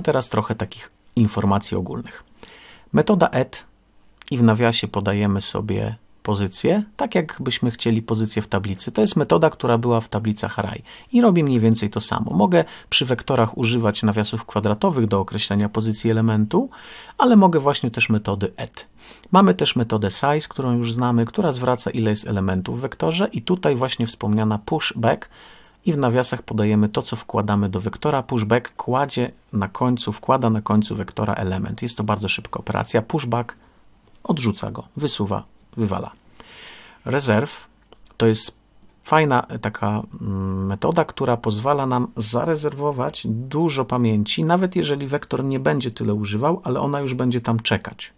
A teraz trochę takich informacji ogólnych. Metoda add i w nawiasie podajemy sobie pozycję, tak jakbyśmy chcieli pozycję w tablicy. To jest metoda, która była w tablicach array. i robi mniej więcej to samo. Mogę przy wektorach używać nawiasów kwadratowych do określenia pozycji elementu, ale mogę właśnie też metody add. Mamy też metodę size, którą już znamy, która zwraca ile jest elementów w wektorze i tutaj właśnie wspomniana pushback i w nawiasach podajemy to, co wkładamy do wektora. Pushback kładzie na końcu, wkłada na końcu wektora element. Jest to bardzo szybka operacja. Pushback odrzuca go, wysuwa, wywala. Reserve to jest fajna e, taka mm, metoda, która pozwala nam zarezerwować dużo pamięci, nawet jeżeli wektor nie będzie tyle używał, ale ona już będzie tam czekać.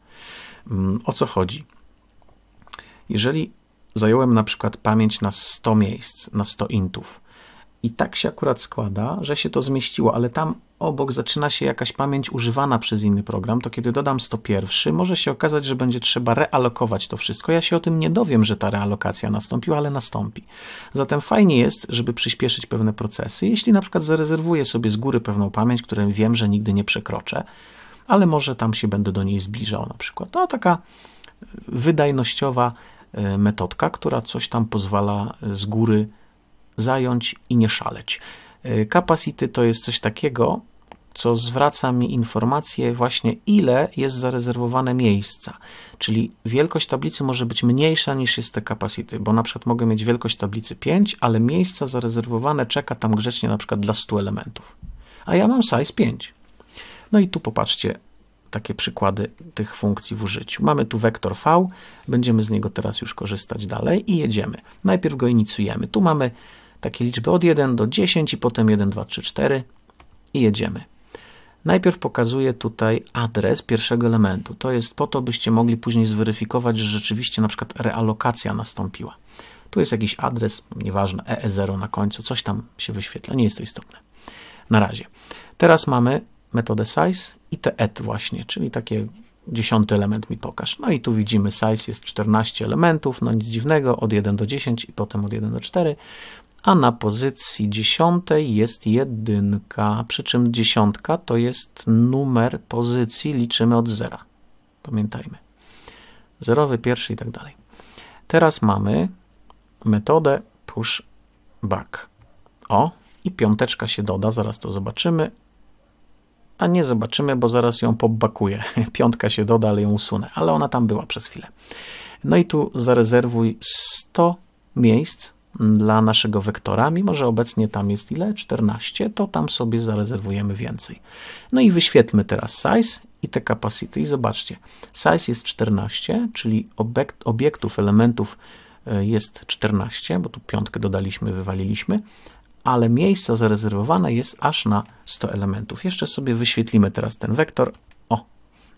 Mm, o co chodzi? Jeżeli zająłem na przykład pamięć na 100 miejsc, na 100 intów, i tak się akurat składa, że się to zmieściło, ale tam obok zaczyna się jakaś pamięć używana przez inny program, to kiedy dodam 101, może się okazać, że będzie trzeba realokować to wszystko. Ja się o tym nie dowiem, że ta realokacja nastąpiła, ale nastąpi. Zatem fajnie jest, żeby przyspieszyć pewne procesy. Jeśli na przykład zarezerwuję sobie z góry pewną pamięć, której wiem, że nigdy nie przekroczę, ale może tam się będę do niej zbliżał na przykład. To no, taka e, wydajnościowa e, metodka, która coś tam pozwala e, z góry zająć i nie szaleć. Y, capacity to jest coś takiego, co zwraca mi informację właśnie ile jest zarezerwowane miejsca. Czyli wielkość tablicy może być mniejsza niż jest te capacity, bo na przykład mogę mieć wielkość tablicy 5, ale miejsca zarezerwowane czeka tam grzecznie na przykład dla 100 elementów. A ja mam size 5. No i tu popatrzcie takie przykłady tych funkcji w użyciu. Mamy tu wektor V, będziemy z niego teraz już korzystać dalej i jedziemy. Najpierw go inicjujemy. Tu mamy takie liczby od 1 do 10 i potem 1, 2, 3, 4 i jedziemy. Najpierw pokazuję tutaj adres pierwszego elementu. To jest po to, byście mogli później zweryfikować, że rzeczywiście na przykład realokacja nastąpiła. Tu jest jakiś adres, nieważne, EE0 na końcu, coś tam się wyświetla, nie jest to istotne. Na razie. Teraz mamy metodę size i te et właśnie, czyli takie dziesiąty element mi pokaż. No i tu widzimy size jest 14 elementów, no nic dziwnego, od 1 do 10 i potem od 1 do 4 a na pozycji dziesiątej jest jedynka, przy czym dziesiątka to jest numer pozycji, liczymy od zera. Pamiętajmy. Zerowy, pierwszy i tak dalej. Teraz mamy metodę push back. O, i piąteczka się doda, zaraz to zobaczymy. A nie zobaczymy, bo zaraz ją pobakuję. Piątka się doda, ale ją usunę, ale ona tam była przez chwilę. No i tu zarezerwuj 100 miejsc dla naszego wektora, mimo że obecnie tam jest ile? 14, to tam sobie zarezerwujemy więcej. No i wyświetlmy teraz size i te capacity i zobaczcie. Size jest 14, czyli obiekt, obiektów, elementów e, jest 14, bo tu piątkę dodaliśmy, wywaliliśmy, ale miejsca zarezerwowane jest aż na 100 elementów. Jeszcze sobie wyświetlimy teraz ten wektor, o,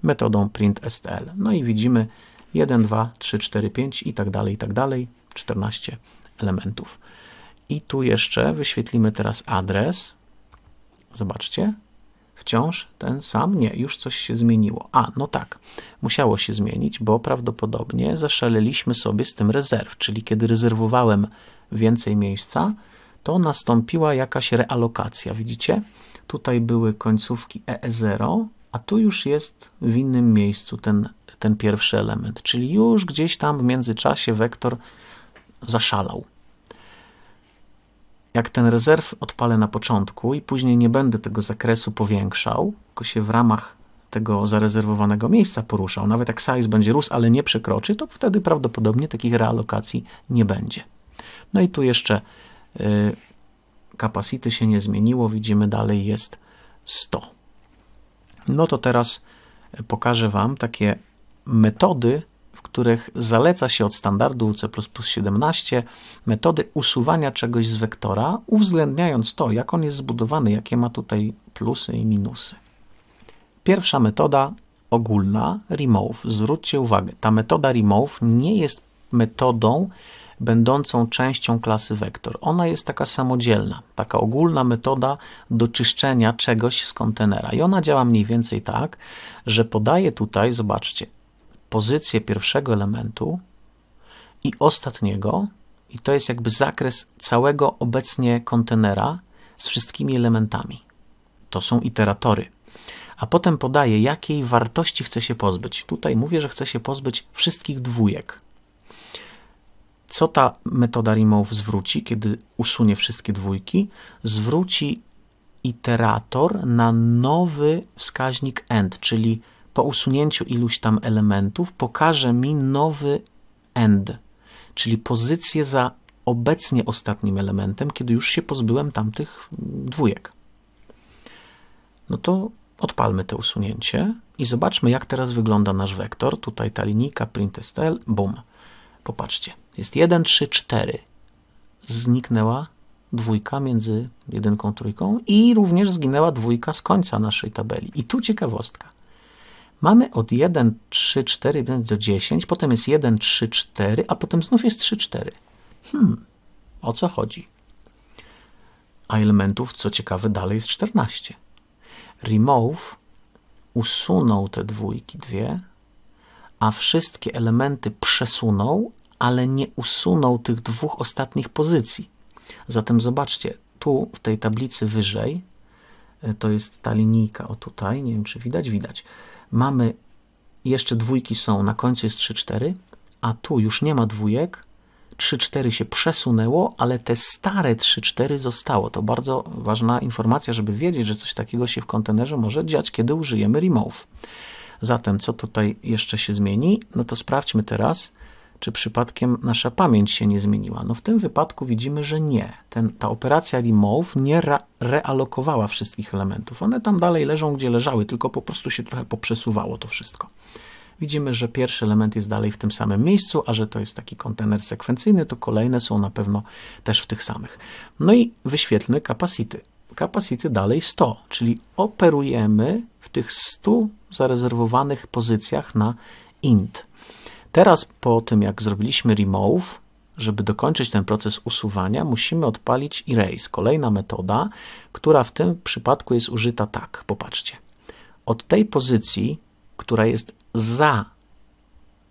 metodą printstl. No i widzimy 1, 2, 3, 4, 5 i tak dalej, i tak dalej, 14 elementów. I tu jeszcze wyświetlimy teraz adres. Zobaczcie, wciąż ten sam? Nie, już coś się zmieniło. A, no tak, musiało się zmienić, bo prawdopodobnie zaszaleliśmy sobie z tym rezerw, czyli kiedy rezerwowałem więcej miejsca, to nastąpiła jakaś realokacja. Widzicie? Tutaj były końcówki EE0, a tu już jest w innym miejscu ten, ten pierwszy element, czyli już gdzieś tam w międzyczasie wektor zaszalał. Jak ten rezerw odpalę na początku i później nie będę tego zakresu powiększał, tylko się w ramach tego zarezerwowanego miejsca poruszał, nawet jak size będzie rósł, ale nie przekroczy, to wtedy prawdopodobnie takich realokacji nie będzie. No i tu jeszcze y, capacity się nie zmieniło, widzimy dalej jest 100. No to teraz y, pokażę Wam takie metody których zaleca się od standardu C++ 17 metody usuwania czegoś z wektora, uwzględniając to, jak on jest zbudowany, jakie ma tutaj plusy i minusy. Pierwsza metoda ogólna, remove. Zwróćcie uwagę, ta metoda remove nie jest metodą będącą częścią klasy wektor. Ona jest taka samodzielna, taka ogólna metoda do czyszczenia czegoś z kontenera. I ona działa mniej więcej tak, że podaje tutaj, zobaczcie, pozycję pierwszego elementu i ostatniego, i to jest jakby zakres całego obecnie kontenera z wszystkimi elementami. To są iteratory. A potem podaje jakiej wartości chce się pozbyć. Tutaj mówię, że chce się pozbyć wszystkich dwójek. Co ta metoda remove zwróci, kiedy usunie wszystkie dwójki? Zwróci iterator na nowy wskaźnik end, czyli po usunięciu iluś tam elementów pokaże mi nowy end, czyli pozycję za obecnie ostatnim elementem, kiedy już się pozbyłem tamtych dwójek. No to odpalmy to usunięcie i zobaczmy, jak teraz wygląda nasz wektor. Tutaj ta linijka printstl, boom. Popatrzcie, jest 1, 3, 4. Zniknęła dwójka między jedynką, trójką i również zginęła dwójka z końca naszej tabeli. I tu ciekawostka. Mamy od 1, 3, 4 do 10, potem jest 1, 3, 4, a potem znów jest 3, 4. Hmm, o co chodzi? A elementów, co ciekawe, dalej jest 14. Remove usunął te dwójki, dwie, a wszystkie elementy przesunął, ale nie usunął tych dwóch ostatnich pozycji. Zatem zobaczcie, tu w tej tablicy wyżej, e, to jest ta linijka, o tutaj, nie wiem czy widać, widać mamy jeszcze dwójki są, na końcu jest 3-4, a tu już nie ma dwójek, 3-4 się przesunęło, ale te stare 3-4 zostało. To bardzo ważna informacja, żeby wiedzieć, że coś takiego się w kontenerze może dziać, kiedy użyjemy remove. Zatem co tutaj jeszcze się zmieni? No to sprawdźmy teraz czy przypadkiem nasza pamięć się nie zmieniła. No w tym wypadku widzimy, że nie. Ten, ta operacja remove nie realokowała wszystkich elementów. One tam dalej leżą, gdzie leżały, tylko po prostu się trochę poprzesuwało to wszystko. Widzimy, że pierwszy element jest dalej w tym samym miejscu, a że to jest taki kontener sekwencyjny, to kolejne są na pewno też w tych samych. No i wyświetlmy capacity. Capacity dalej 100, czyli operujemy w tych 100 zarezerwowanych pozycjach na int. Teraz po tym, jak zrobiliśmy remove, żeby dokończyć ten proces usuwania, musimy odpalić erase. Kolejna metoda, która w tym przypadku jest użyta tak. Popatrzcie. Od tej pozycji, która jest za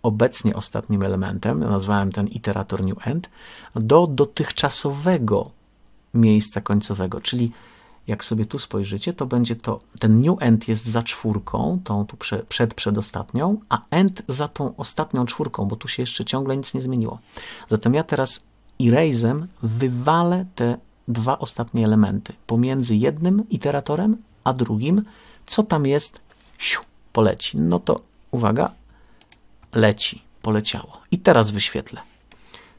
obecnie ostatnim elementem, nazwałem ten iterator new end, do dotychczasowego miejsca końcowego, czyli jak sobie tu spojrzycie, to będzie to, ten new end jest za czwórką, tą tu prze, przed przedostatnią, a end za tą ostatnią czwórką, bo tu się jeszcze ciągle nic nie zmieniło. Zatem ja teraz erase'em wywalę te dwa ostatnie elementy pomiędzy jednym iteratorem a drugim, co tam jest, siu, poleci. No to uwaga, leci, poleciało. I teraz wyświetlę.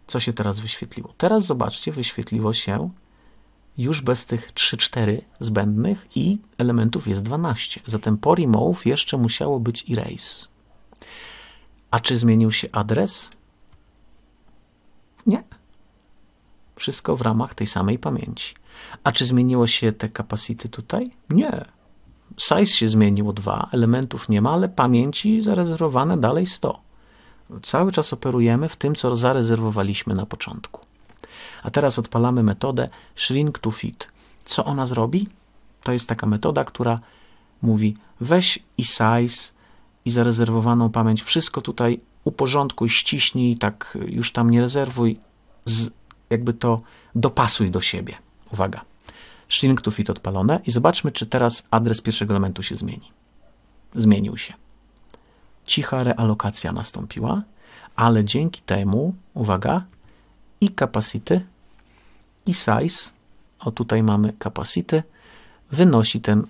Co się teraz wyświetliło? Teraz zobaczcie, wyświetliło się już bez tych 3-4 zbędnych i elementów jest 12. Zatem po remove jeszcze musiało być erase. A czy zmienił się adres? Nie. Wszystko w ramach tej samej pamięci. A czy zmieniło się te capacity tutaj? Nie. Size się zmieniło 2, elementów nie ma, ale pamięci zarezerwowane dalej 100. Cały czas operujemy w tym, co zarezerwowaliśmy na początku. A teraz odpalamy metodę shrink to fit. Co ona zrobi? To jest taka metoda, która mówi weź i size i zarezerwowaną pamięć, wszystko tutaj uporządkuj, ściśnij, tak już tam nie rezerwuj, z, jakby to dopasuj do siebie. Uwaga, shrink to fit odpalone i zobaczmy, czy teraz adres pierwszego elementu się zmieni. Zmienił się. Cicha realokacja nastąpiła, ale dzięki temu, uwaga, i capacity i size, o tutaj mamy capacity, wynosi ten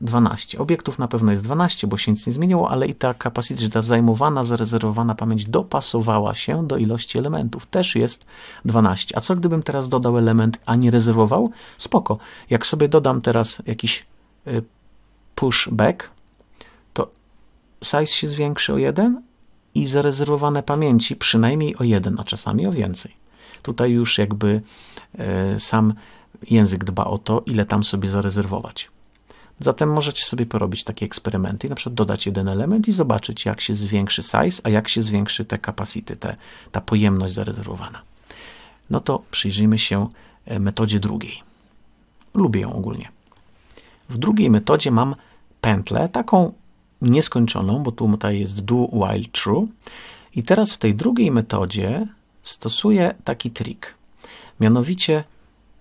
12. Obiektów na pewno jest 12, bo się nic nie zmieniło, ale i ta capacity, czyli ta zajmowana, zarezerwowana pamięć dopasowała się do ilości elementów. Też jest 12. A co gdybym teraz dodał element, a nie rezerwował? Spoko. Jak sobie dodam teraz jakiś y, pushback, to size się zwiększy o 1 i zarezerwowane pamięci przynajmniej o 1, a czasami o więcej. Tutaj już jakby e, sam język dba o to, ile tam sobie zarezerwować. Zatem możecie sobie porobić takie eksperymenty i na przykład dodać jeden element i zobaczyć, jak się zwiększy size, a jak się zwiększy te capacity, te, ta pojemność zarezerwowana. No to przyjrzyjmy się e, metodzie drugiej. Lubię ją ogólnie. W drugiej metodzie mam pętlę, taką nieskończoną, bo tu tutaj jest do, while, true. I teraz w tej drugiej metodzie stosuję taki trik. Mianowicie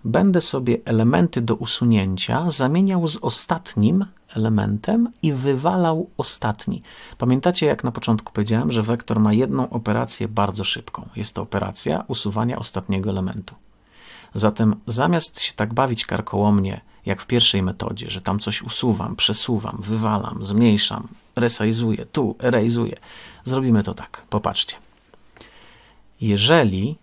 będę sobie elementy do usunięcia zamieniał z ostatnim elementem i wywalał ostatni. Pamiętacie, jak na początku powiedziałem, że wektor ma jedną operację bardzo szybką. Jest to operacja usuwania ostatniego elementu. Zatem zamiast się tak bawić karkołomnie, jak w pierwszej metodzie, że tam coś usuwam, przesuwam, wywalam, zmniejszam, resizuję, tu, erejzuję, zrobimy to tak. Popatrzcie jeżeli,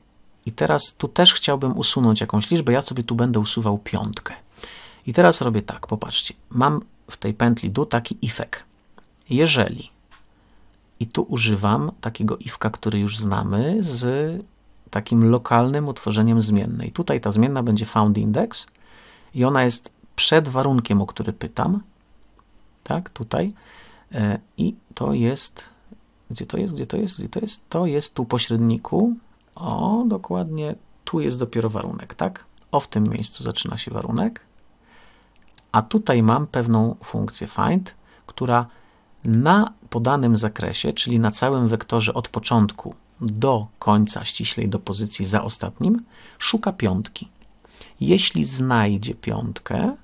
i teraz tu też chciałbym usunąć jakąś liczbę, ja sobie tu będę usuwał piątkę. I teraz robię tak, popatrzcie, mam w tej pętli do taki ifek. Jeżeli, i tu używam takiego ifka, który już znamy, z takim lokalnym utworzeniem zmiennej. Tutaj ta zmienna będzie found index i ona jest przed warunkiem, o który pytam, tak, tutaj, e, i to jest gdzie to jest? Gdzie to jest? Gdzie to jest? To jest tu pośredniku. O, dokładnie. Tu jest dopiero warunek, tak? O, w tym miejscu zaczyna się warunek. A tutaj mam pewną funkcję find, która na podanym zakresie, czyli na całym wektorze od początku do końca, ściślej do pozycji za ostatnim, szuka piątki. Jeśli znajdzie piątkę,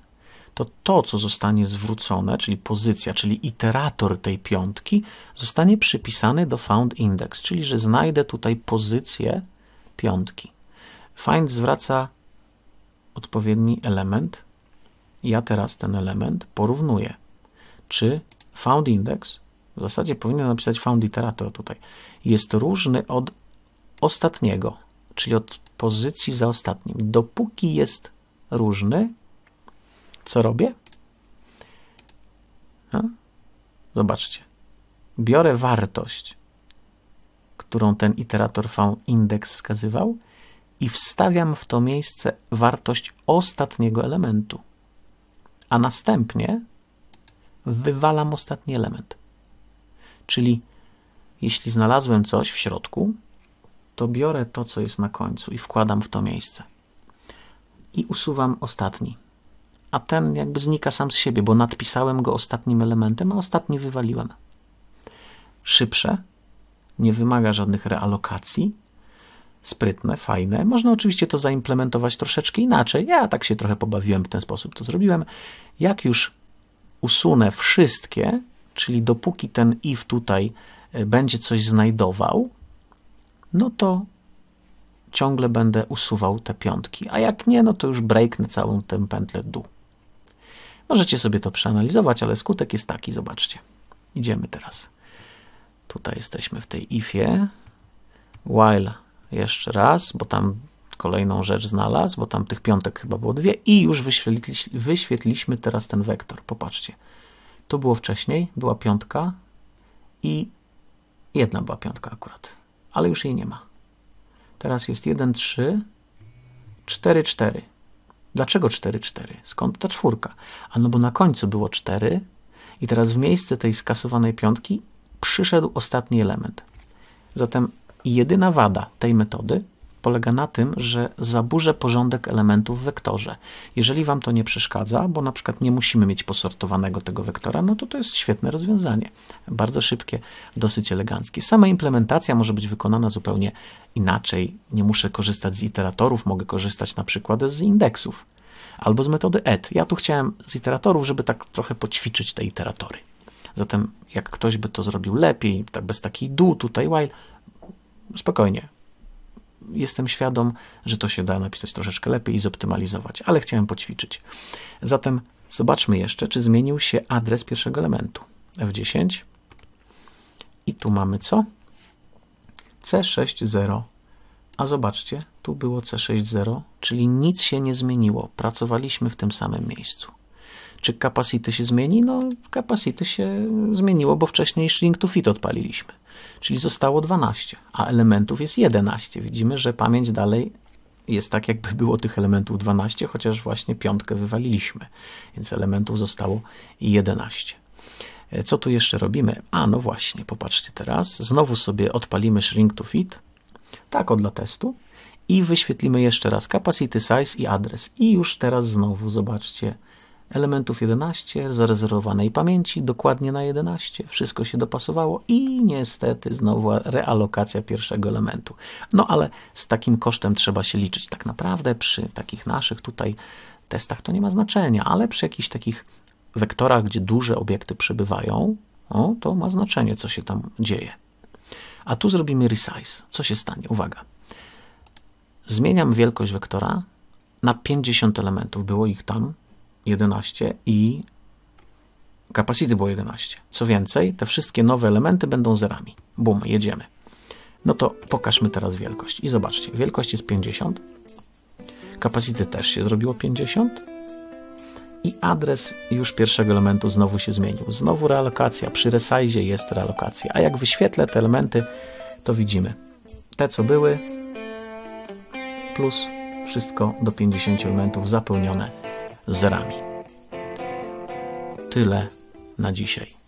to to, co zostanie zwrócone, czyli pozycja, czyli iterator tej piątki, zostanie przypisany do found index, czyli że znajdę tutaj pozycję piątki. Find zwraca odpowiedni element. Ja teraz ten element porównuję. Czy found index, w zasadzie powinien napisać found iterator tutaj, jest różny od ostatniego, czyli od pozycji za ostatnim. Dopóki jest różny, co robię? Zobaczcie. Biorę wartość, którą ten iterator v-index wskazywał i wstawiam w to miejsce wartość ostatniego elementu. A następnie wywalam ostatni element. Czyli jeśli znalazłem coś w środku, to biorę to, co jest na końcu i wkładam w to miejsce. I usuwam ostatni a ten jakby znika sam z siebie, bo nadpisałem go ostatnim elementem, a ostatni wywaliłem. Szybsze, nie wymaga żadnych realokacji, sprytne, fajne. Można oczywiście to zaimplementować troszeczkę inaczej. Ja tak się trochę pobawiłem w ten sposób, to zrobiłem. Jak już usunę wszystkie, czyli dopóki ten if tutaj e, będzie coś znajdował, no to ciągle będę usuwał te piątki, a jak nie, no to już breaknę całą tę pętlę dół. Możecie sobie to przeanalizować, ale skutek jest taki, zobaczcie. Idziemy teraz. Tutaj jesteśmy w tej ifie. While jeszcze raz, bo tam kolejną rzecz znalazł, bo tam tych piątek chyba było dwie i już wyświetli, wyświetliśmy teraz ten wektor. Popatrzcie. To było wcześniej, była piątka i jedna była piątka akurat, ale już jej nie ma. Teraz jest 1, 3, 4, 4. Dlaczego 4-4? Skąd ta czwórka? A no bo na końcu było 4 i teraz w miejsce tej skasowanej piątki przyszedł ostatni element. Zatem jedyna wada tej metody polega na tym, że zaburzę porządek elementów w wektorze. Jeżeli Wam to nie przeszkadza, bo na przykład nie musimy mieć posortowanego tego wektora, no to to jest świetne rozwiązanie. Bardzo szybkie, dosyć eleganckie. Sama implementacja może być wykonana zupełnie inaczej. Nie muszę korzystać z iteratorów, mogę korzystać na przykład z indeksów albo z metody add. Ja tu chciałem z iteratorów, żeby tak trochę poćwiczyć te iteratory. Zatem jak ktoś by to zrobił lepiej, tak bez takiej do tutaj while, spokojnie, jestem świadom, że to się da napisać troszeczkę lepiej i zoptymalizować, ale chciałem poćwiczyć. Zatem zobaczmy jeszcze, czy zmienił się adres pierwszego elementu. F10 i tu mamy co? C60 a zobaczcie, tu było C60, czyli nic się nie zmieniło. Pracowaliśmy w tym samym miejscu. Czy capacity się zmieni? No, capacity się zmieniło, bo wcześniej shrink to fit odpaliliśmy, czyli zostało 12, a elementów jest 11. Widzimy, że pamięć dalej jest tak, jakby było tych elementów 12, chociaż właśnie piątkę wywaliliśmy, więc elementów zostało 11. E, co tu jeszcze robimy? A, no właśnie, popatrzcie teraz. Znowu sobie odpalimy shrink to fit, tak o dla testu, i wyświetlimy jeszcze raz capacity size i adres. I już teraz znowu, zobaczcie, elementów 11, zarezerwowanej pamięci dokładnie na 11, wszystko się dopasowało i niestety znowu realokacja pierwszego elementu. No ale z takim kosztem trzeba się liczyć. Tak naprawdę przy takich naszych tutaj testach to nie ma znaczenia, ale przy jakichś takich wektorach, gdzie duże obiekty przebywają, no, to ma znaczenie, co się tam dzieje. A tu zrobimy resize. Co się stanie? Uwaga. Zmieniam wielkość wektora na 50 elementów. Było ich tam 11 i capacity było 11. Co więcej, te wszystkie nowe elementy będą zerami. Bum, jedziemy. No to pokażmy teraz wielkość. I zobaczcie, wielkość jest 50. Capacity też się zrobiło 50. I adres już pierwszego elementu znowu się zmienił. Znowu realokacja. Przy resize jest realokacja. A jak wyświetlę te elementy, to widzimy te, co były, plus wszystko do 50 elementów zapełnione zerami. Tyle na dzisiaj.